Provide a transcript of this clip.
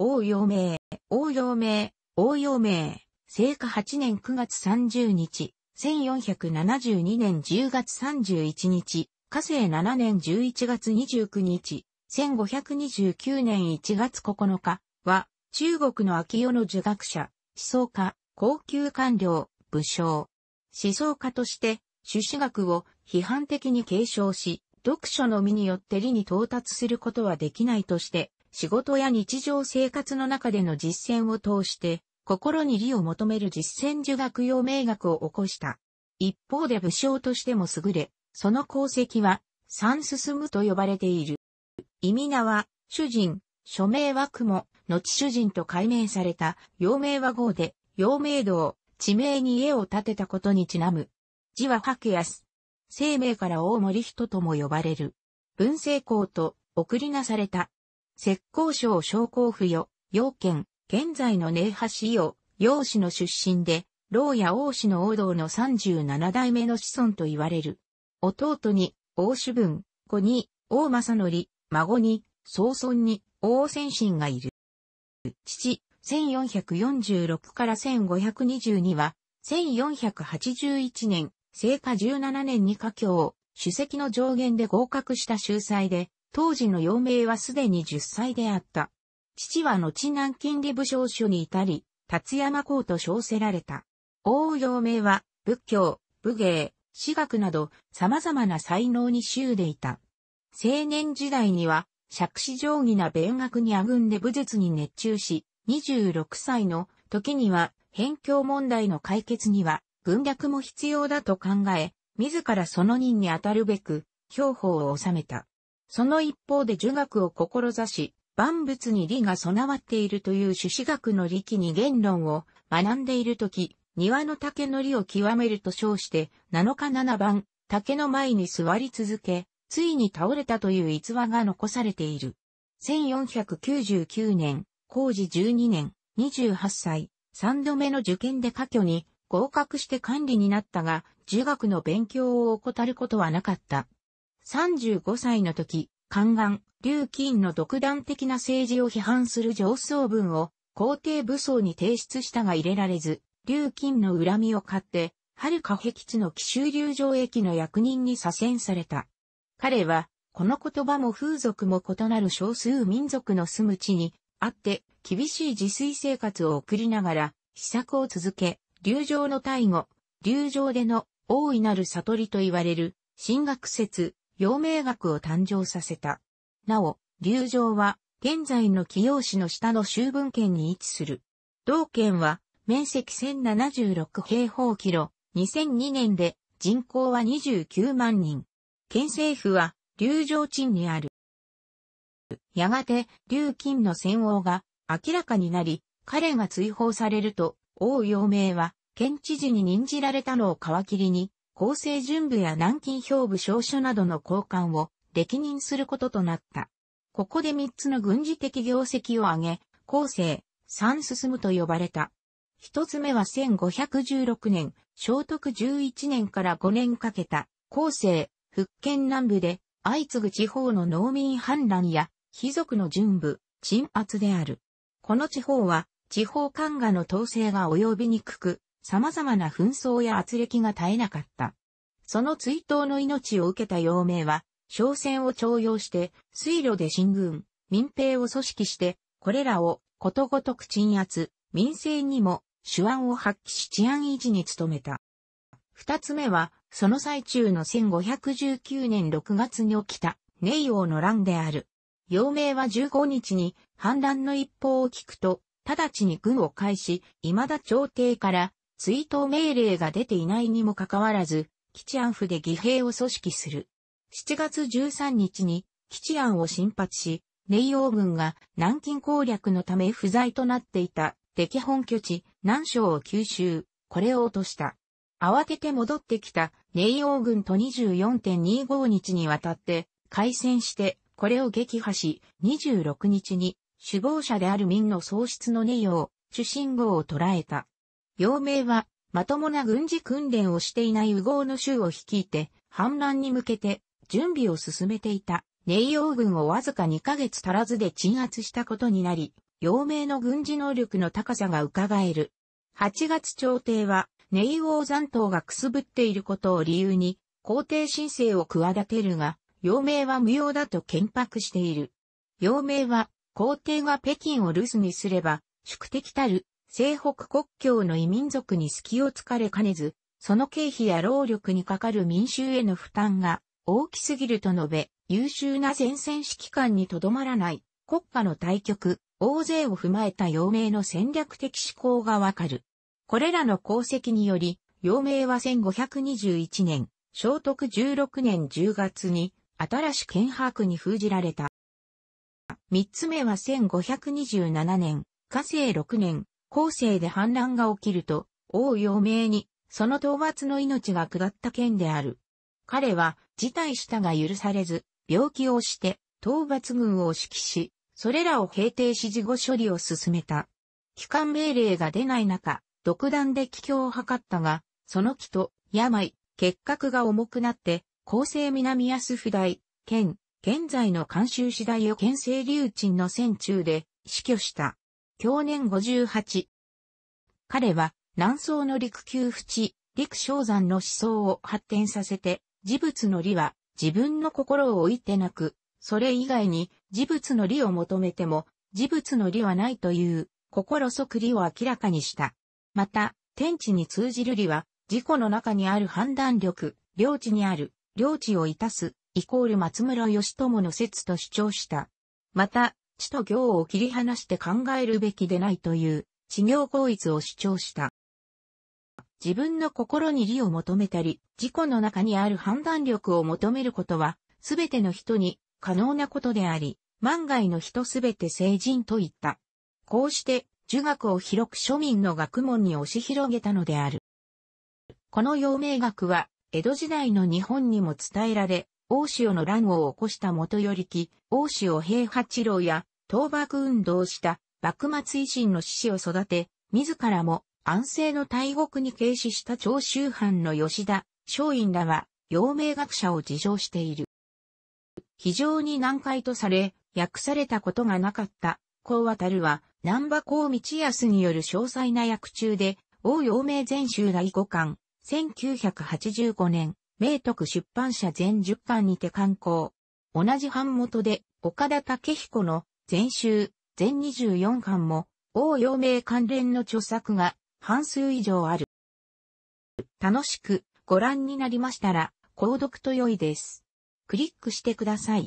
王陽明、王陽明、王陽明、聖火8年9月30日、1472年10月31日、火星7年11月29日、1529年1月9日は、中国の秋代の儒学者、思想家、高級官僚、武将。思想家として、朱子学を批判的に継承し、読書の身によって理に到達することはできないとして、仕事や日常生活の中での実践を通して、心に理を求める実践儒学用名学を起こした。一方で武将としても優れ、その功績は、三進むと呼ばれている。意味名は、主人、署名は雲、後主人と改名された、陽明和号で、陽明道、地名に家を建てたことにちなむ。字は白安。生命から大森人とも呼ばれる。文政公と、送りなされた。浙江省商工府与、要件、現在の寧派市与、養氏の出身で、老や王氏の王道の37代目の子孫と言われる。弟に、王主文、子に、王正則、孫に、曹孫に、王先進がいる。父、1446から1522は、1481年、聖火17年に家境を、主席の上限で合格した秀才で、当時の陽明はすでに10歳であった。父は後南京理武将所に至り、達山公と称せられた。王陽明は仏教、武芸、私学など様々な才能に秀でいた。青年時代には、釈子定義な勉学にあぐんで武術に熱中し、26歳の時には、辺境問題の解決には、軍略も必要だと考え、自らその任に当たるべく、兵法を収めた。その一方で儒学を志し、万物に理が備わっているという朱子学の力に言論を学んでいるとき、庭の竹の理を極めると称して、7日7番、竹の前に座り続け、ついに倒れたという逸話が残されている。1499年、工事12年、28歳、3度目の受験で科挙に合格して管理になったが、儒学の勉強を怠ることはなかった。35歳の時、宦官、劉金の独断的な政治を批判する上層文を皇帝武装に提出したが入れられず、劉金の恨みを買って、遥か壁地の奇襲流城駅の役人に左遷された。彼は、この言葉も風俗も異なる少数民族の住む地にあって、厳しい自炊生活を送りながら、施策を続け、流城の大護、流城での大いなる悟りと言われる、進学説、陽明学を誕生させた。なお、龍城は、現在の紀陽市の下の周分県に位置する。同県は、面積1076平方キロ、2002年で人口は29万人。県政府は、龍城鎮にある。やがて、龍金の戦王が明らかになり、彼が追放されると、王陽明は、県知事に任じられたのを皮切りに、厚生準部や南京兵部少書などの交換を歴任することとなった。ここで3つの軍事的業績を挙げ、厚生、三進むと呼ばれた。一つ目は1516年、聖徳11年から5年かけた、厚生、福建南部で、相次ぐ地方の農民反乱や、貴族の準部、鎮圧である。この地方は、地方官画の統制が及びにくく、様々な紛争や圧力が絶えなかった。その追悼の命を受けた陽明は、商船を徴用して、水路で進軍、民兵を組織して、これらをことごとく鎮圧、民政にも手腕を発揮し治安維持に努めた。二つ目は、その最中の1519年6月に起きた、寧王の乱である。陽明は15日に反乱の一報を聞くと、直ちに軍を返し、未だ朝廷から追悼命令が出ていないにもかかわらず、基地安府で義兵を組織する。7月13日に基地安を進発し、霊洋軍が南京攻略のため不在となっていた敵本拠地南昌を吸収、これを落とした。慌てて戻ってきた霊洋軍と24.25日にわたって開戦して、これを撃破し、26日に首謀者である民の喪失の寧陽、主信号を捉えた。陽明は、まともな軍事訓練をしていない右豪の州を率いて、反乱に向けて準備を進めていた、ネ寧陽軍をわずか2ヶ月足らずで鎮圧したことになり、陽明の軍事能力の高さが伺える。8月朝廷は、ネ寧陽残党がくすぶっていることを理由に、皇帝申請を企てるが、陽明は無用だと建白している。陽明は、皇帝が北京を留守にすれば、宿敵たる西北国境の異民族に隙をつかれかねず、その経費や労力にかかる民衆への負担が大きすぎると述べ、優秀な前線指揮官にとどまらない国家の対局、大勢を踏まえた陽明の戦略的思考がわかる。これらの功績により、陽明は1521年、聖徳16年10月に、新しく把握に封じられた。三つ目は1527年、火星6年、後世で反乱が起きると、王陽明に、その討伐の命が下った件である。彼は、辞退したが許されず、病気をして、討伐軍を指揮し、それらを平定し事後処理を進めた。帰還命令が出ない中、独断で帰郷を図ったが、その気と、病、結核が重くなって、厚生南安府大、県、現在の監修次第を県政留鎮の戦中で死去した。去年58。彼は南宋の陸級淵、陸昇山の思想を発展させて、自物の理は自分の心を置いてなく、それ以外に自物の理を求めても、自物の理はないという心即理を明らかにした。また、天地に通じる理は、自己の中にある判断力、領地にある、領地をいたす、イコール松村義友の説と主張した。また、地と行を切り離して考えるべきでないという、地行行為を主張した。自分の心に理を求めたり、自己の中にある判断力を求めることは、すべての人に可能なことであり、万外の人すべて成人と言った。こうして、儒学を広く庶民の学問に押し広げたのである。この陽明学は、江戸時代の日本にも伝えられ、大塩の乱を起こした元り木、大塩平八郎や、倒幕運動した幕末維新の志士を育て、自らも安政の大国に軽視した長州藩の吉田、松陰らは、陽明学者を自称している。非常に難解とされ、訳されたことがなかった、孔渡るは、南波孔道康による詳細な訳中で、王陽明全集第五巻、1985年、明徳出版社全10巻にて刊行。同じ版元で、岡田武彦の全集、全24巻も、応用名関連の著作が半数以上ある。楽しくご覧になりましたら、購読と良いです。クリックしてください。